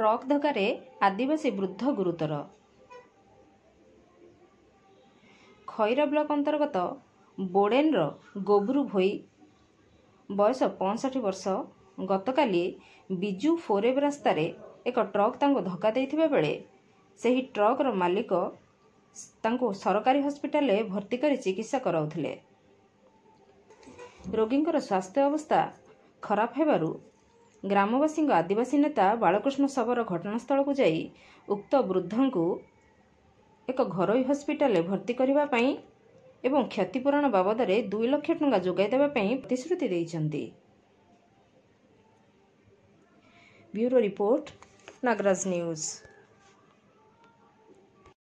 truck ଧକ୍କାରେ ଆଦିବାସୀ ବୃଦ୍ଧ ଗୁରୁତର ଖଇର ବ୍ଲକ ଅନ୍ତର୍ଗତ ବୋଡ଼େନ୍ର ଗୋବ୍ରୁ ଭୋଇ ବୟସ ପଞ୍ଚଷଠି ବର୍ଷ ଗତକାଲି ବିଜୁ ଫୋରେବ ରାସ୍ତାରେ ଏକ ଟ୍ରକ୍ ତାଙ୍କୁ ଧକ୍କା ଦେଇଥିବା ବେଳେ ସେହି ଟ୍ରକ୍ର ମାଲିକ ତାଙ୍କୁ ସରକାରୀ ହସ୍ପିଟାଲରେ ଭର୍ତ୍ତି କରି ଚିକିତ୍ସା କରାଉଥିଲେ ରୋଗୀଙ୍କର ସ୍ୱାସ୍ଥ୍ୟ ଅବସ୍ଥା ଖରାପ ହେବାରୁ ଗ୍ରାମବାସୀଙ୍କ ଆଦିବାସୀ ନେତା ବାଳକୃଷ୍ଣ ଶବର ଘଟଣାସ୍ଥଳକୁ ଯାଇ ଉକ୍ତ ବୃଦ୍ଧଙ୍କୁ ଏକ ଘରୋଇ ହସ୍ପିଟାଲରେ ଭର୍ତ୍ତି କରିବା ପାଇଁ ଏବଂ କ୍ଷତିପୂରଣ ବାବଦରେ ଦୁଇ ଲକ୍ଷ ଟଙ୍କା ଯୋଗାଇ ଦେବା ପାଇଁ ପ୍ରତିଶ୍ରୁତି ଦେଇଛନ୍ତି ବ୍ୟୁରୋ ରିପୋର୍ଟ ନାଗରାଜ ନ୍ୟୁଜ୍